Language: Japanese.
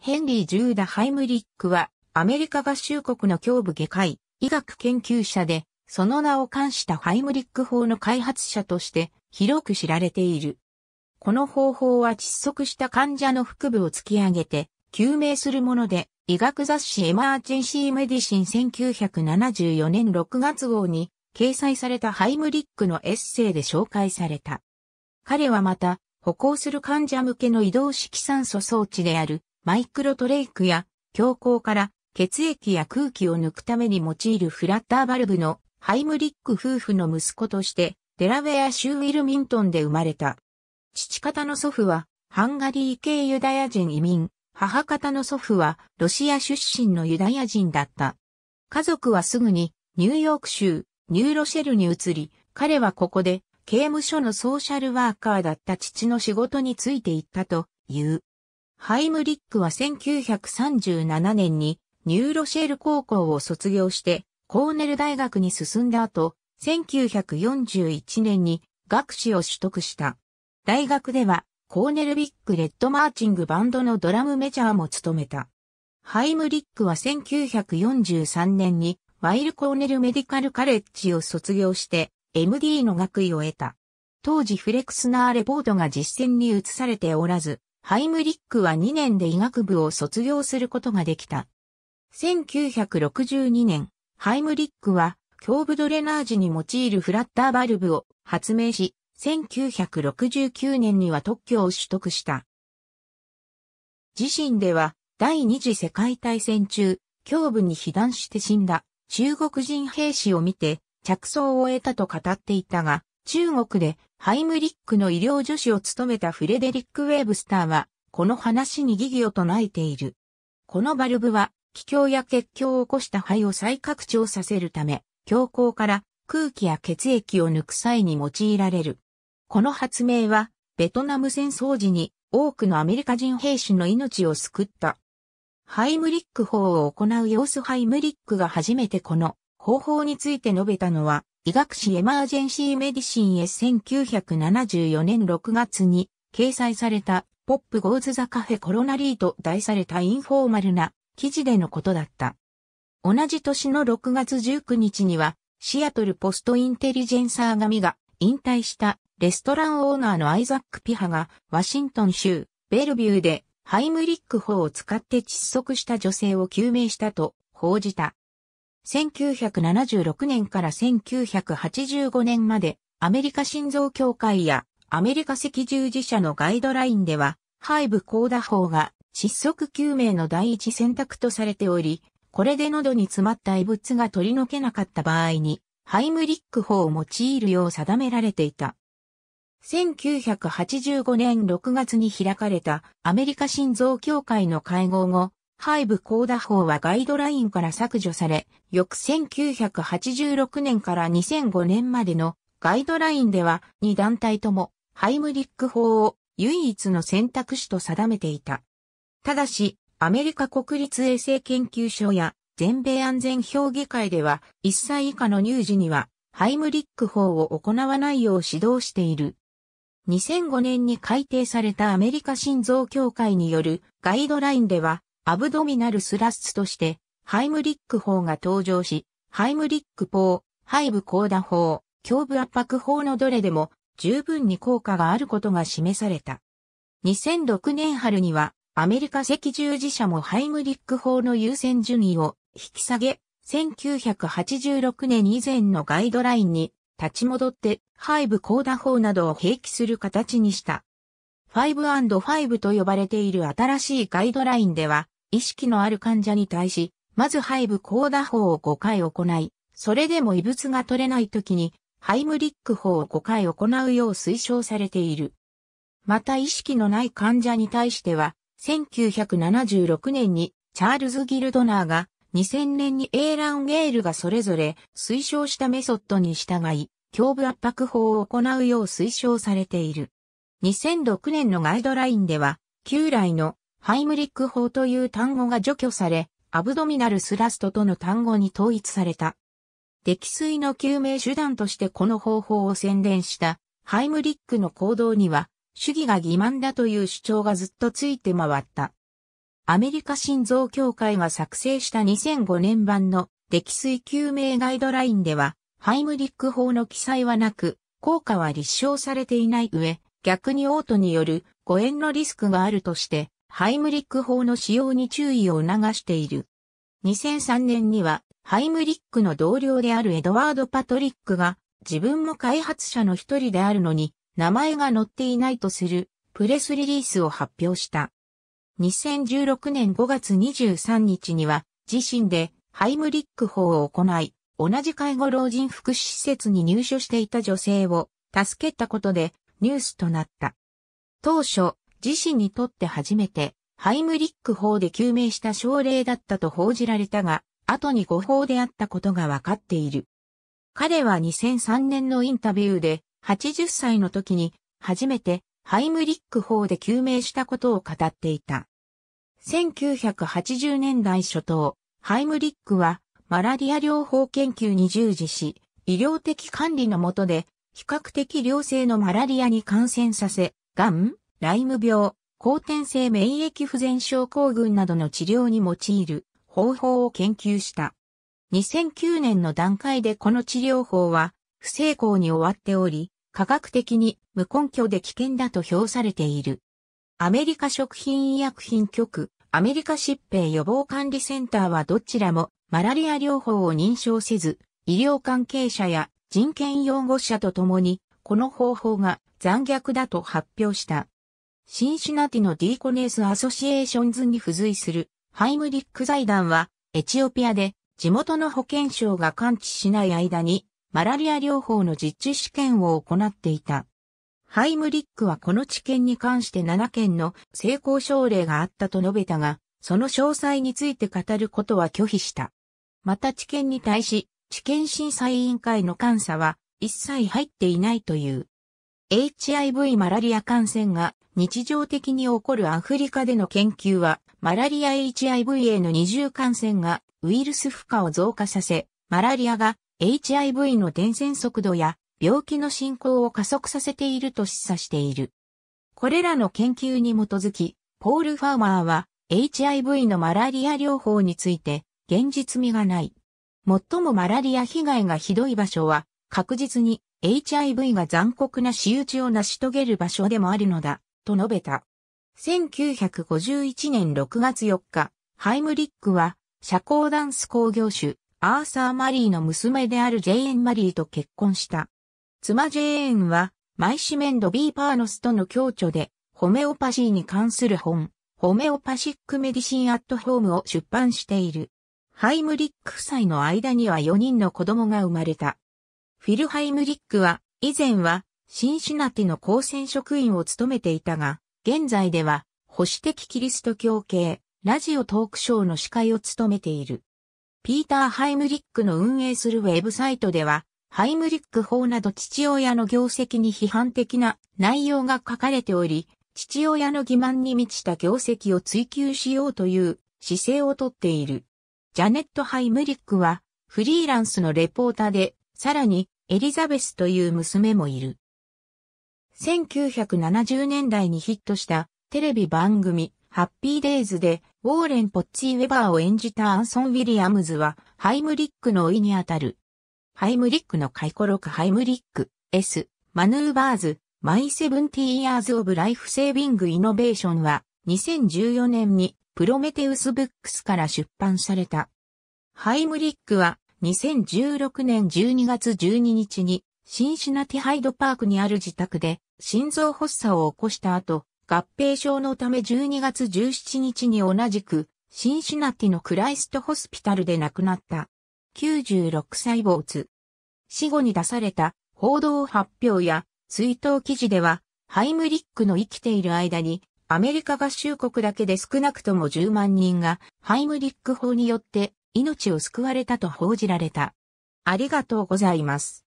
ヘンリー・ジューダ・ハイムリックは、アメリカ合衆国の胸部外科医、医学研究者で、その名を冠したハイムリック法の開発者として広く知られている。この方法は窒息した患者の腹部を突き上げて救命するもので、医学雑誌エマージェンシーメディシン1974年6月号に掲載されたハイムリックのエッセイで紹介された。彼はまた、歩行する患者向けの移動式酸素装置であるマイクロトレイクや強行から血液や空気を抜くために用いるフラッターバルブのハイムリック夫婦の息子としてデラウェア州ウィルミントンで生まれた。父方の祖父はハンガリー系ユダヤ人移民、母方の祖父はロシア出身のユダヤ人だった。家族はすぐにニューヨーク州ニューロシェルに移り、彼はここで刑務所のソーシャルワーカーだった父の仕事についていったという。ハイムリックは1937年にニューロシェール高校を卒業してコーネル大学に進んだ後、1941年に学士を取得した。大学ではコーネルビック・レッドマーチングバンドのドラムメジャーも務めた。ハイムリックは1943年にワイルコーネルメディカルカレッジを卒業して MD の学位を得た。当時フレクスナーレポートが実践に移されておらず、ハイムリックは2年で医学部を卒業することができた。1962年、ハイムリックは、胸部ドレナージに用いるフラッターバルブを発明し、1969年には特許を取得した。自身では、第二次世界大戦中、胸部に被弾して死んだ中国人兵士を見て、着想を得たと語っていたが、中国でハイムリックの医療助手を務めたフレデリック・ウェーブスターは、この話に疑義を唱えている。このバルブは、気胸や血胸を起こした肺を再拡張させるため、胸腔から空気や血液を抜く際に用いられる。この発明は、ベトナム戦争時に多くのアメリカ人兵士の命を救った。ハイムリック法を行う様子ハイムリックが初めてこの方法について述べたのは医学誌エマージェンシーメディシンへ1974年6月に掲載されたポップゴーズザカフェコロナリーと題されたインフォーマルな記事でのことだった。同じ年の6月19日にはシアトルポストインテリジェンサー紙が引退したレストランオーナーのアイザック・ピハがワシントン州ベルビューでハイムリック法を使って窒息した女性を救命したと報じた。1976年から1985年まで、アメリカ心臓協会やアメリカ赤十字社のガイドラインでは、背部高打法が窒息救命の第一選択とされており、これで喉に詰まった異物が取り除けなかった場合に、ハイムリック法を用いるよう定められていた。1985年6月に開かれたアメリカ心臓協会の会合後、ハイブコーダ法はガイドラインから削除され、翌1986年から2005年までのガイドラインでは2団体ともハイムリック法を唯一の選択肢と定めていた。ただし、アメリカ国立衛生研究所や全米安全評議会では1歳以下の乳児にはハイムリック法を行わないよう指導している。2005年に改定されたアメリカ心臓協会によるガイドラインではアブドミナルスラッスとして、ハイムリック法が登場し、ハイムリック法、背部高打法、胸部圧迫法のどれでも十分に効果があることが示された。2006年春には、アメリカ赤十字社もハイムリック法の優先順位を引き下げ、1986年以前のガイドラインに立ち戻って、背部高打法などを併記する形にした。5&5 と呼ばれている新しいガイドラインでは、意識のある患者に対し、まず背部高打法を5回行い、それでも異物が取れない時に、ハイムリック法を5回行うよう推奨されている。また意識のない患者に対しては、1976年にチャールズ・ギルドナーが、2000年にエーラン・ゲールがそれぞれ推奨したメソッドに従い、胸部圧迫法を行うよう推奨されている。2006年のガイドラインでは、旧来のハイムリック法という単語が除去され、アブドミナルスラストとの単語に統一された。溺水の救命手段としてこの方法を宣伝したハイムリックの行動には主義が欺瞞だという主張がずっとついて回った。アメリカ心臓協会が作成した2005年版の溺水救命ガイドラインではハイムリック法の記載はなく効果は立証されていない上逆に嘔吐による誤嚥のリスクがあるとしてハイムリック法の使用に注意を促している。2003年には、ハイムリックの同僚であるエドワード・パトリックが、自分も開発者の一人であるのに、名前が載っていないとする、プレスリリースを発表した。2016年5月23日には、自身で、ハイムリック法を行い、同じ介護老人福祉施設に入所していた女性を助けたことでニュースとなった。当初、自身にとって初めて、ハイムリック法で救命した症例だったと報じられたが、後に誤報であったことがわかっている。彼は2003年のインタビューで、80歳の時に、初めて、ハイムリック法で救命したことを語っていた。1980年代初頭、ハイムリックは、マラリア療法研究に従事し、医療的管理の下で、比較的良性のマラリアに感染させ、がん、ライム病、後天性免疫不全症候群などの治療に用いる方法を研究した。2009年の段階でこの治療法は不成功に終わっており、科学的に無根拠で危険だと評されている。アメリカ食品医薬品局、アメリカ疾病予防管理センターはどちらもマラリア療法を認証せず、医療関係者や人権擁護者と共に、この方法が残虐だと発表した。シンシナティのディーコネース・アソシエーションズに付随するハイムリック財団はエチオピアで地元の保健省が感知しない間にマラリア療法の実地試験を行っていた。ハイムリックはこの治験に関して7件の成功症例があったと述べたが、その詳細について語ることは拒否した。また治験に対し、治験審査委員会の監査は一切入っていないという。HIV マラリア感染が日常的に起こるアフリカでの研究は、マラリア HIV への二重感染がウイルス負荷を増加させ、マラリアが HIV の伝染速度や病気の進行を加速させていると示唆している。これらの研究に基づき、ポール・ファーマーは HIV のマラリア療法について現実味がない。最もマラリア被害がひどい場所は確実に HIV が残酷な仕打ちを成し遂げる場所でもあるのだ。と述べた。1951年6月4日、ハイムリックは、社交ダンス工業主、アーサー・マリーの娘であるジェイエン・マリーと結婚した。妻ジェイエンは、マイシメンド・ビー・パーノスとの共著で、ホメオパシーに関する本、ホメオパシック・メディシン・アット・ホームを出版している。ハイムリック夫妻の間には4人の子供が生まれた。フィル・ハイムリックは、以前は、シンシナティの公選職員を務めていたが、現在では保守的キリスト教系ラジオトークショーの司会を務めている。ピーター・ハイムリックの運営するウェブサイトでは、ハイムリック法など父親の業績に批判的な内容が書かれており、父親の欺瞞に満ちた業績を追求しようという姿勢をとっている。ジャネット・ハイムリックはフリーランスのレポーターで、さらにエリザベスという娘もいる。1970年代にヒットしたテレビ番組ハッピーデイズでウォーレン・ポッチウェバーを演じたアンソン・ウィリアムズはハイムリックのいにあたる。ハイムリックの回顧録ハイムリック S マヌーバーズマイセブンティーヤーズ・オブ・ライフ・セービング・イノベーションは2014年にプロメテウス・ブックスから出版された。ハイムリックは2016年12月12日にシンシナティハイドパークにある自宅で心臓発作を起こした後、合併症のため12月17日に同じく、シンシナティのクライストホスピタルで亡くなった。96歳没。死後に出された報道発表や追悼記事では、ハイムリックの生きている間に、アメリカ合衆国だけで少なくとも10万人が、ハイムリック法によって命を救われたと報じられた。ありがとうございます。